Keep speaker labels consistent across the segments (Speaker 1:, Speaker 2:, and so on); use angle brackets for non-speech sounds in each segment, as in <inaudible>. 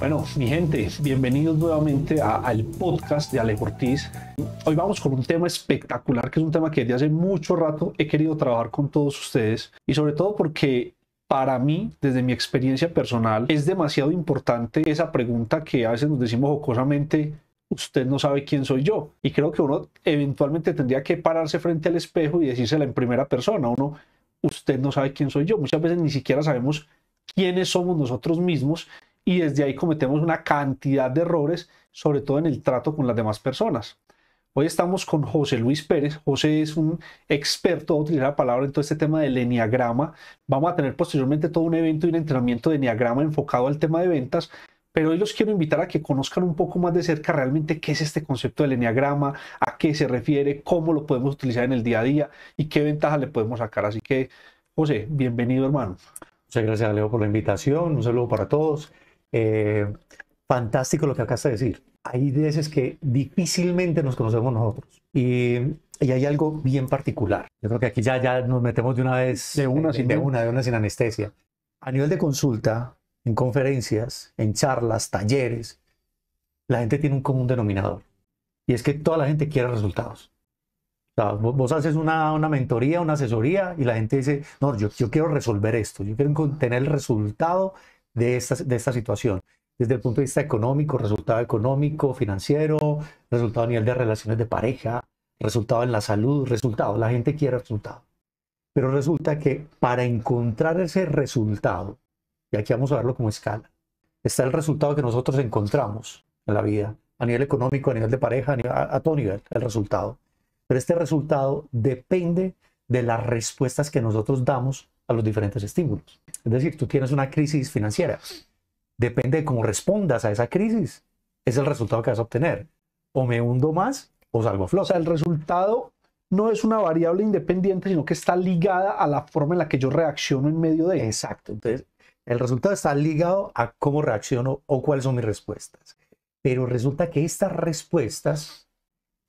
Speaker 1: Bueno, mi gente, bienvenidos nuevamente al podcast de Ale Ortiz. Hoy vamos con un tema espectacular, que es un tema que desde hace mucho rato he querido trabajar con todos ustedes y sobre todo porque para mí, desde mi experiencia personal, es demasiado importante esa pregunta que a veces nos decimos jocosamente, usted no sabe quién soy yo. Y creo que uno eventualmente tendría que pararse frente al espejo y decírsela en primera persona. Uno, usted no sabe quién soy yo. Muchas veces ni siquiera sabemos quiénes somos nosotros mismos y desde ahí cometemos una cantidad de errores, sobre todo en el trato con las demás personas. Hoy estamos con José Luis Pérez. José es un experto, a utilizar la palabra en todo este tema del eniagrama Vamos a tener posteriormente todo un evento y un entrenamiento de eniagrama enfocado al tema de ventas. Pero hoy los quiero invitar a que conozcan un poco más de cerca realmente qué es este concepto del eniagrama a qué se refiere, cómo lo podemos utilizar en el día a día y qué ventaja le podemos sacar. Así que,
Speaker 2: José, bienvenido, hermano. Muchas gracias, Leo, por la invitación. Un saludo para todos. Eh, fantástico lo que acabas de decir. Hay veces que difícilmente nos conocemos nosotros. Y, hay algo bien particular. Yo creo que aquí ya, ya nos metemos de una vez. De una, sin, de una, sin anestesia. A nivel de consulta, en conferencias, en charlas, talleres, la gente tiene un común denominador. Y es que toda la gente quiere resultados. O sea, vos, haces una, mentoría, una asesoría y la gente dice, no, yo, yo quiero resolver esto, yo quiero tener el resultado de esta, de esta situación, desde el punto de vista económico, resultado económico, financiero, resultado a nivel de relaciones de pareja, resultado en la salud, resultado, la gente quiere resultado. Pero resulta que para encontrar ese resultado, y aquí vamos a verlo como escala, está el resultado que nosotros encontramos en la vida, a nivel económico, a nivel de pareja, a, a todo nivel, el resultado. Pero este resultado depende de las respuestas que nosotros damos a los diferentes estímulos. Es decir, tú tienes una crisis financiera. Depende de cómo respondas a esa crisis. Es el resultado que vas a obtener. O me hundo más o
Speaker 1: salgo a el resultado no es una variable independiente, sino que está ligada a la forma
Speaker 2: en la que yo reacciono en medio de. Exacto. Entonces, el resultado está ligado a cómo reacciono o cuáles son mis respuestas. Pero resulta que estas respuestas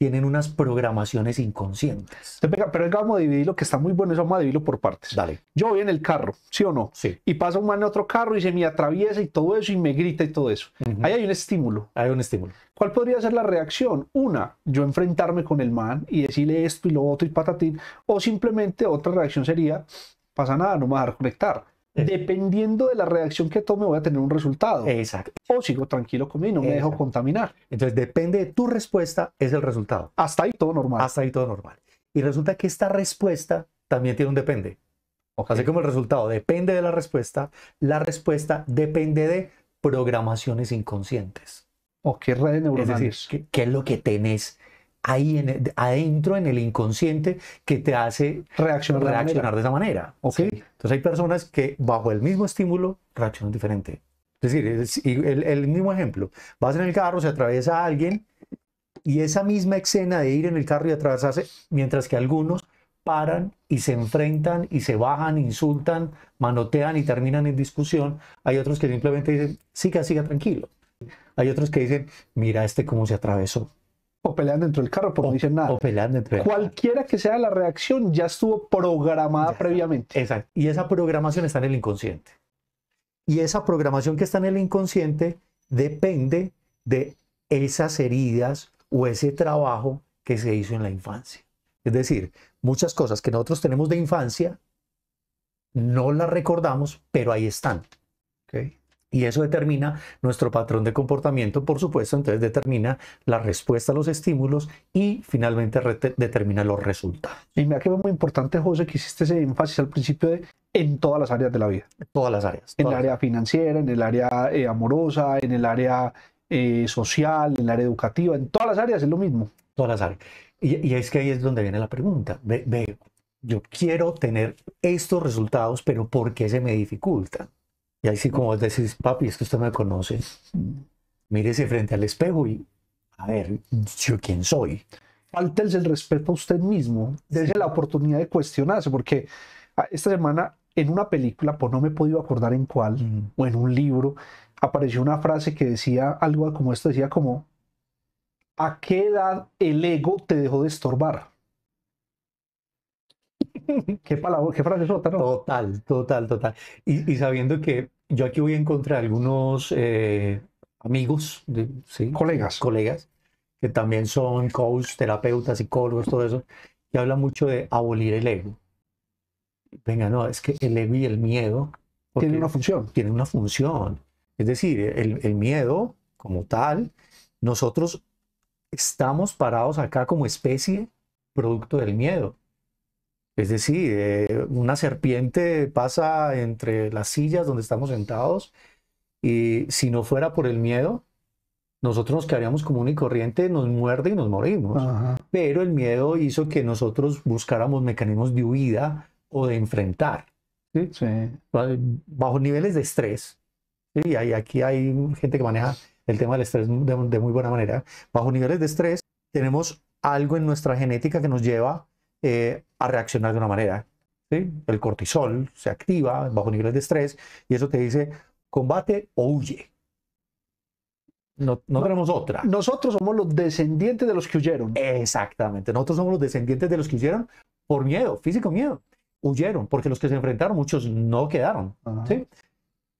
Speaker 2: tienen unas programaciones inconscientes. Pero vamos a dividir que está muy bueno, eso vamos a dividirlo por partes.
Speaker 1: Dale. Yo voy en el carro, ¿sí o no? Sí. Y pasa un man en otro carro y se me atraviesa y todo eso y me grita y todo eso. Ahí hay un estímulo. Hay un estímulo. ¿Cuál podría ser la reacción? Una, yo enfrentarme con el man y decirle esto y lo otro y patatín. O simplemente otra reacción sería, pasa nada, no me va a dejar conectar. Dependiendo de la reacción que tome, voy a tener un resultado. Exacto.
Speaker 2: O sigo tranquilo conmigo no me dejo contaminar. Entonces, depende de tu respuesta, es el resultado. Hasta ahí todo normal. Hasta ahí todo normal. Y resulta que esta respuesta también tiene un depende. Okay. Así como el resultado depende de la respuesta, la respuesta depende de programaciones inconscientes. ¿O qué redes neuronales? Es ¿qué, ¿qué, es lo que tenés ahí en, adentro en el inconsciente que te hace reaccionar, de, esa manera. Entonces hay personas que bajo el mismo estímulo reaccionan diferente. Es decir, el, el mismo ejemplo, vas en el carro, se atraviesa a alguien y esa misma escena de ir en el carro y atravesarse, mientras que algunos paran y se enfrentan y se bajan, insultan, manotean y terminan en discusión. Hay otros que simplemente dicen, siga, siga tranquilo. Hay otros que dicen, mira este cómo se atravesó o pelean dentro del carro porque no dicen nada. O pelean dentro del Cualquiera que sea la reacción ya estuvo programada previamente. Exacto. Y esa programación está en el inconsciente. Y esa programación que está en el inconsciente depende de esas heridas o ese trabajo que se hizo en la infancia. Es decir, muchas cosas que nosotros tenemos de infancia no las recordamos, pero ahí están. Okay. Y eso determina nuestro patrón de comportamiento, por supuesto, entonces determina la respuesta a los estímulos y finalmente determina los resultados. Y me que quedado muy importante, José, que hiciste ese énfasis al principio
Speaker 1: de en todas las áreas de la vida. En Todas las áreas. en el área financiera, en el área eh, amorosa, en el área eh, social, en el área educativa, en todas las áreas es lo mismo.
Speaker 2: Todas las áreas. Y, es que ahí es donde viene la pregunta. yo quiero tener estos resultados, pero ¿por qué se me dificultan? Y ahí sí como decís, papi, es que usted me conoce, mírese frente al espejo y, a ver, yo quién soy.
Speaker 1: Faltes el respeto a usted mismo, desde la oportunidad de cuestionarse, porque ah, esta semana en una película, por pues no me he podido acordar en cuál, mm. o en un libro, apareció una frase que decía algo como esto, decía como, ¿a qué edad el ego te dejó de estorbar?
Speaker 2: <laughs> qué, palabra, qué frase Total, total, total. Y, sabiendo que yo aquí voy a encontrar algunos eh, amigos, de, colegas. colegas, que también son coach, terapeutas, psicólogos, todo eso, que habla mucho de abolir el ego. Venga, no, es que el ego y el miedo tiene una función. tiene una función. Es decir, el, el miedo como tal, nosotros estamos parados acá como especie producto del miedo. Es decir, eh, una serpiente pasa entre las sillas donde estamos sentados y si no fuera por el miedo, nosotros nos quedaríamos común y corriente, nos muerde y nos morimos. Pero el miedo hizo que nosotros buscáramos mecanismos de huida o de enfrentar. ¿sí? Bajo niveles de estrés. Y aquí hay gente que maneja el tema del estrés de muy buena manera. Bajo niveles de estrés tenemos algo en nuestra genética que nos lleva eh, a reaccionar de una manera. ¿sí? El cortisol se activa bajo niveles de estrés y eso te dice combate o huye. No, tenemos otra. Nosotros somos los descendientes de los que huyeron. Exactamente. Nosotros somos los descendientes de los que huyeron por miedo, físico miedo. Huyeron, porque los que se enfrentaron, muchos no quedaron. ¿sí?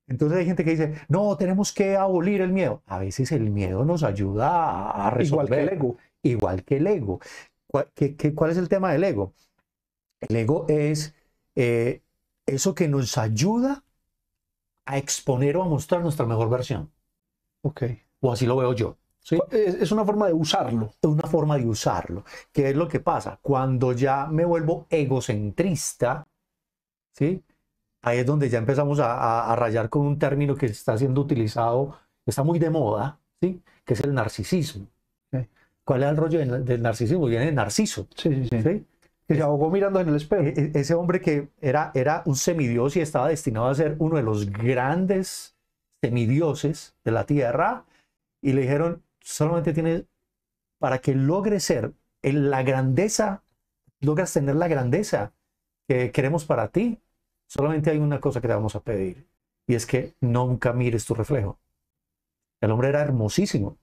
Speaker 2: Entonces hay gente que dice, no, tenemos que abolir el miedo. A veces el miedo nos ayuda a resolver. Igual que el ego. Igual que el ego. ¿Cuál, qué, cuál es el tema del ego? El ego es eh, eso que nos ayuda a exponer o a mostrar nuestra mejor versión. Ok. O así lo veo yo. ¿sí? Es una forma de usarlo. Es una forma de usarlo. ¿Qué es lo que pasa? Cuando ya me vuelvo egocentrista, ¿sí? ahí es donde ya empezamos a, a, rayar con un término que está siendo utilizado, está muy de moda, ¿sí? que es el narcisismo. ¿Cuál es el rollo del, narcisismo? Viene de Narciso. Sí, sí, sí. se ahogó mirando en el espejo. E, e, ese hombre que era, era un semidios y estaba destinado a ser uno de los grandes semidioses de la tierra. Y le dijeron, solamente tienes, para que logres ser en la grandeza, logras tener la grandeza que queremos para ti, solamente hay una cosa que te vamos a pedir. Y es que nunca mires tu reflejo. El hombre era hermosísimo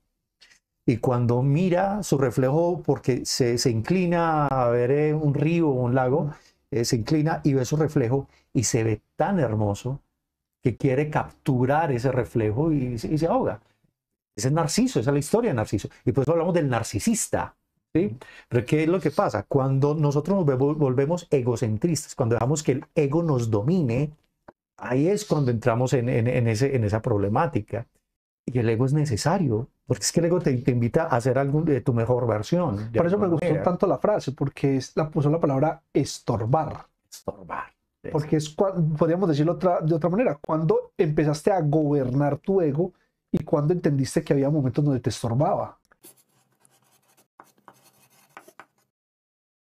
Speaker 2: y cuando mira su reflejo, porque se, inclina a ver eh, un río o un lago, eh, se inclina y ve su reflejo y se ve tan hermoso que quiere capturar ese reflejo y, se ahoga. Ese es Narciso, esa es la historia de Narciso. Y por eso hablamos del narcisista. ¿sí? Pero ¿qué es lo que pasa? Cuando nosotros nos volvemos egocentristas, cuando dejamos que el ego nos domine, ahí es cuando entramos ese, en esa problemática. Y el ego es necesario porque es que el ego te, invita a hacer algo de eh, tu mejor versión. Por eso me gustó tanto la frase, porque es, la puso la palabra estorbar. Estorbar. Porque
Speaker 1: es, podríamos decirlo de otra manera, cuando empezaste a gobernar tu ego y
Speaker 2: cuando entendiste que había momentos donde te estorbaba.